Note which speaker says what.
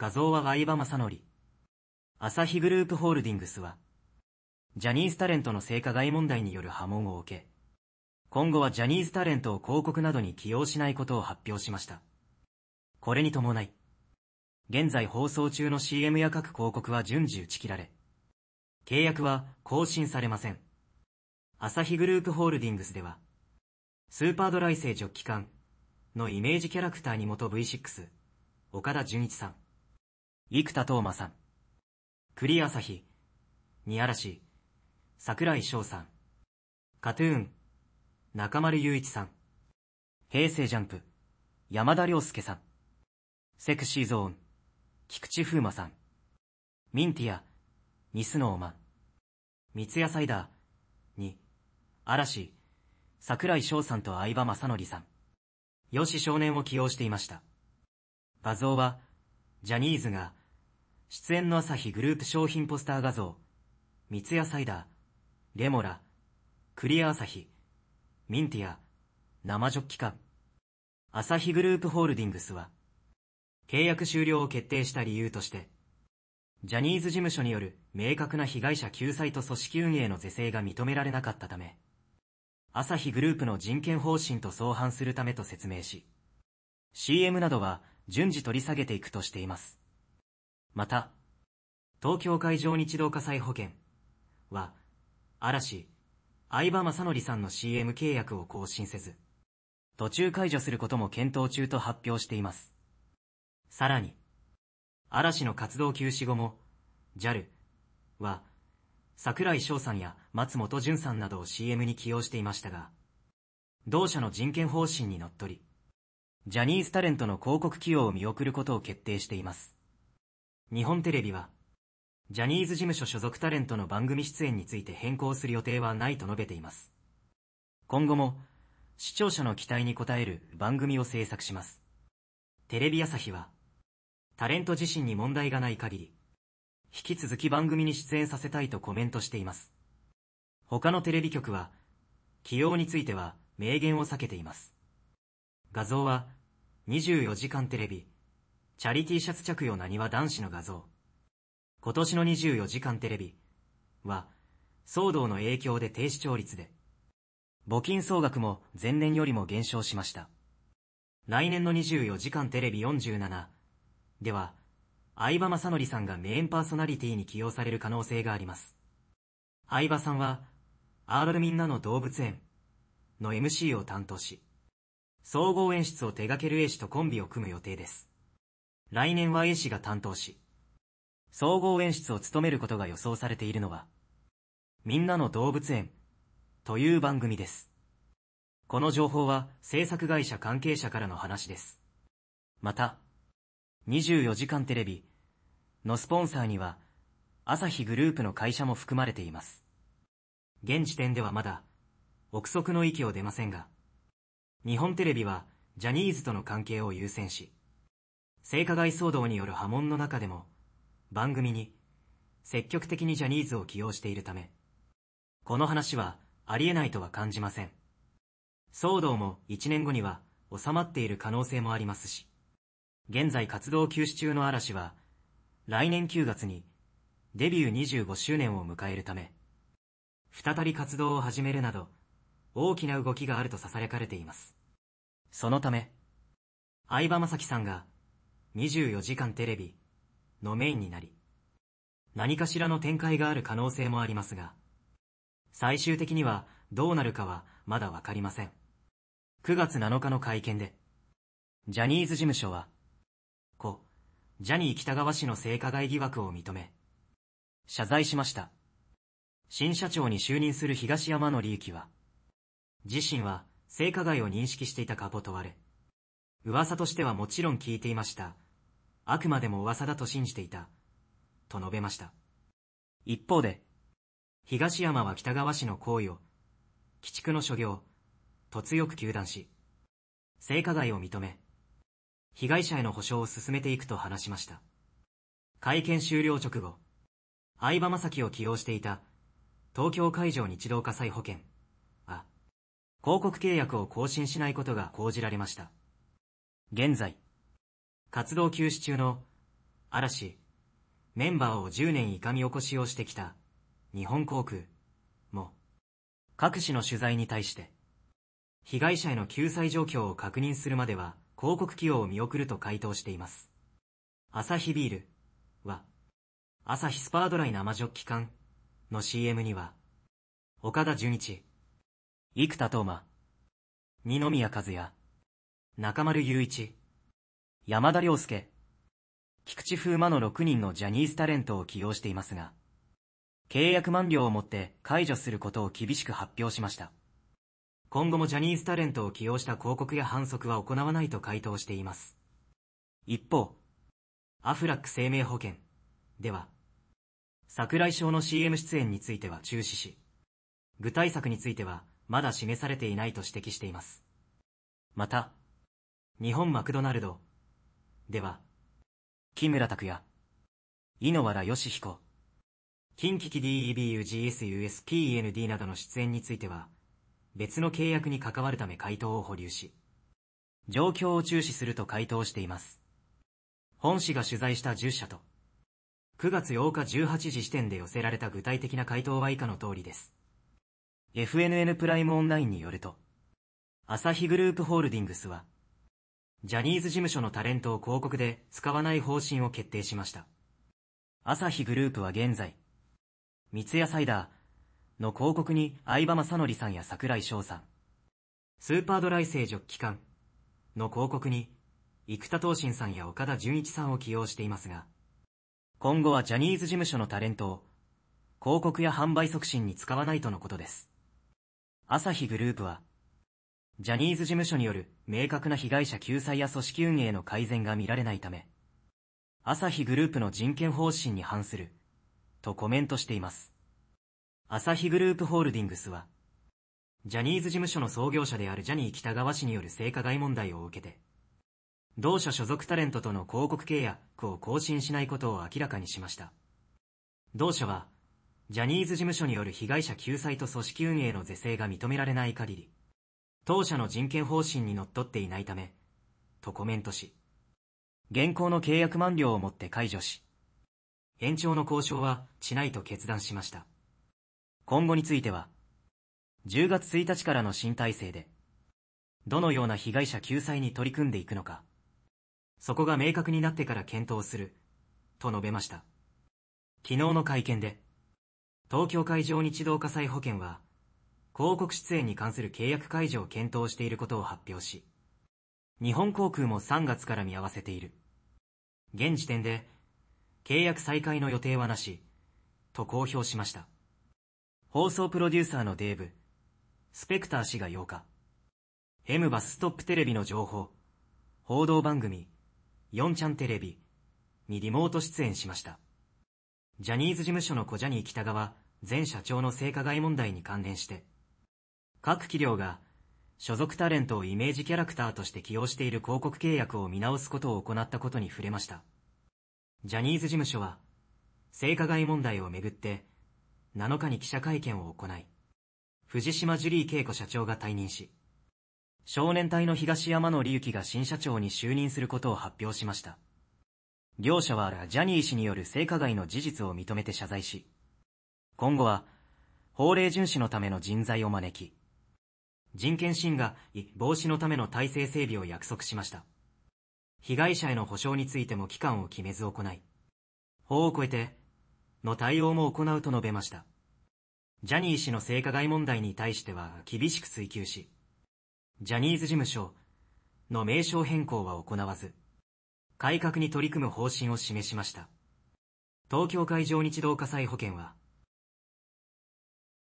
Speaker 1: 画像は相葉雅則。朝日グループホールディングスは、ジャニーズタレントの性加害問題による波紋を受け、今後はジャニーズタレントを広告などに起用しないことを発表しました。これに伴い、現在放送中の CM や各広告は順次打ち切られ、契約は更新されません。朝日グループホールディングスでは、スーパードライ製ジョッキ缶のイメージキャラクターに元 V6、岡田純一さん、生田斗真さん、栗朝日、二嵐、桜井翔さん、カトゥーン、中丸雄一さん、平成ジャンプ、山田涼介さん、セクシーゾーン、菊池風磨さん、ミンティア、ニスノーマン、三ツ矢サイダー、に、嵐、桜井翔さんと相葉正則さん、吉少年を起用していました。画像は、ジャニーズが、出演の朝日グループ商品ポスター画像、三ツ矢サイダー、レモラ、クリア朝日、ミンティア、生ジョッキ缶。朝日グループホールディングスは、契約終了を決定した理由として、ジャニーズ事務所による明確な被害者救済と組織運営の是正が認められなかったため、朝日グループの人権方針と相反するためと説明し、CM などは順次取り下げていくとしています。また、東京海上日動火災保険は、嵐、相葉正則さんの CM 契約を更新せず、途中解除することも検討中と発表しています。さらに、嵐の活動休止後も、JAL は、桜井翔さんや松本潤さんなどを CM に起用していましたが、同社の人権方針にのっとり、ジャニーズタレントの広告起用を見送ることを決定しています。日本テレビは、ジャニーズ事務所所属タレントの番組出演について変更する予定はないと述べています。今後も、視聴者の期待に応える番組を制作します。テレビ朝日は、タレント自身に問題がない限り、引き続き番組に出演させたいとコメントしています。他のテレビ局は、起用については明言を避けています。画像は、24時間テレビ、チャリ T シャツ着用なにわ男子の画像。今年の24時間テレビは、騒動の影響で低視聴率で、募金総額も前年よりも減少しました。来年の24時間テレビ47では、相葉正則さんがメインパーソナリティに起用される可能性があります。相葉さんは、アーロルみんなの動物園の MC を担当し、総合演出を手掛ける A 氏とコンビを組む予定です。来年は A 氏が担当し、総合演出を務めることが予想されているのは、みんなの動物園、という番組です。この情報は制作会社関係者からの話です。また、24時間テレビのスポンサーには、朝日グループの会社も含まれています。現時点ではまだ、憶測の域を出ませんが、日本テレビはジャニーズとの関係を優先し、性加害騒動による波紋の中でも、番組に積極的にジャニーズを起用しているため、この話はありえないとは感じません。騒動も1年後には収まっている可能性もありますし、現在活動休止中の嵐は、来年9月にデビュー25周年を迎えるため、再び活動を始めるなど、大きな動きがあるとささやかれています。そのため、相葉雅紀さんが24時間テレビのメインになり、何かしらの展開がある可能性もありますが、最終的にはどうなるかはまだわかりません。9月7日の会見で、ジャニーズ事務所は、故、ジャニー北川氏の性加害疑惑を認め、謝罪しました。新社長に就任する東山の利益は、自身は性加害を認識していたかと問われ、噂としてはもちろん聞いていましたあくまでも噂だと信じていた、と述べました。一方で、東山は北川氏の行為を、鬼畜の所業、と強く糾弾し、性加害を認め、被害者への保障を進めていくと話しました。会見終了直後、相葉正樹を起用していた、東京海上日動火災保険、あ、広告契約を更新しないことが講じられました。現在、活動休止中の嵐、メンバーを10年いかみ起こしをしてきた日本航空も各紙の取材に対して被害者への救済状況を確認するまでは広告起用を見送ると回答しています。アサヒビールはアサヒスパードライ生ジョッキ缶の CM には岡田純一、生田斗真、二宮和也、中丸雄一、山田涼介、菊池風磨の6人のジャニーズタレントを起用していますが、契約満了をもって解除することを厳しく発表しました。今後もジャニーズタレントを起用した広告や反則は行わないと回答しています。一方、アフラック生命保険では、桜井翔の CM 出演については中止し、具体策についてはまだ示されていないと指摘しています。また、日本マクドナルドでは、木村拓也、井ノ原義彦、近畿 DEBUGSUSPND などの出演については、別の契約に関わるため回答を保留し、状況を注視すると回答しています。本市が取材した10社と、9月8日18時時点で寄せられた具体的な回答は以下の通りです。FNN プライムオンラインによると、アサヒグループホールディングスは、ジャニーズ事務所のタレントを広告で使わない方針を決定しました。朝日グループは現在、三ツ矢サイダーの広告に相葉正則さんや桜井翔さん、スーパードライ製ッキ館の広告に生田東進さんや岡田純一さんを起用していますが、今後はジャニーズ事務所のタレントを広告や販売促進に使わないとのことです。朝日グループはジャニーズ事務所による明確な被害者救済や組織運営の改善が見られないため、朝日グループの人権方針に反する、とコメントしています。朝日グループホールディングスは、ジャニーズ事務所の創業者であるジャニー北川氏による性加害問題を受けて、同社所属タレントとの広告契約を更新しないことを明らかにしました。同社は、ジャニーズ事務所による被害者救済と組織運営の是正が認められない限り、当社の人権方針にのっとっていないため、とコメントし、現行の契約満了をもって解除し、延長の交渉はしないと決断しました。今後については、10月1日からの新体制で、どのような被害者救済に取り組んでいくのか、そこが明確になってから検討する、と述べました。昨日の会見で、東京海上日動火災保険は、広告出演に関する契約解除を検討していることを発表し、日本航空も3月から見合わせている。現時点で、契約再開の予定はなし、と公表しました。放送プロデューサーのデーブ、スペクター氏が8日、M バスストップテレビの情報、報道番組、4チャンテレビにリモート出演しました。ジャニーズ事務所の小ジャニー北川前社長の性加害問題に関連して、各企業が所属タレントをイメージキャラクターとして起用している広告契約を見直すことを行ったことに触れました。ジャニーズ事務所は、性加害問題をめぐって、7日に記者会見を行い、藤島ジュリー景子社長が退任し、少年隊の東山野隆起が新社長に就任することを発表しました。両者はジャニー氏による性加害の事実を認めて謝罪し、今後は、法令遵守のための人材を招き、人権侵害防止のための体制整備を約束しました。被害者への補償についても期間を決めず行い、法を超えて、の対応も行うと述べました。ジャニー氏の性加害問題に対しては厳しく追及し、ジャニーズ事務所の名称変更は行わず、改革に取り組む方針を示しました。東京海上日動火災保険は、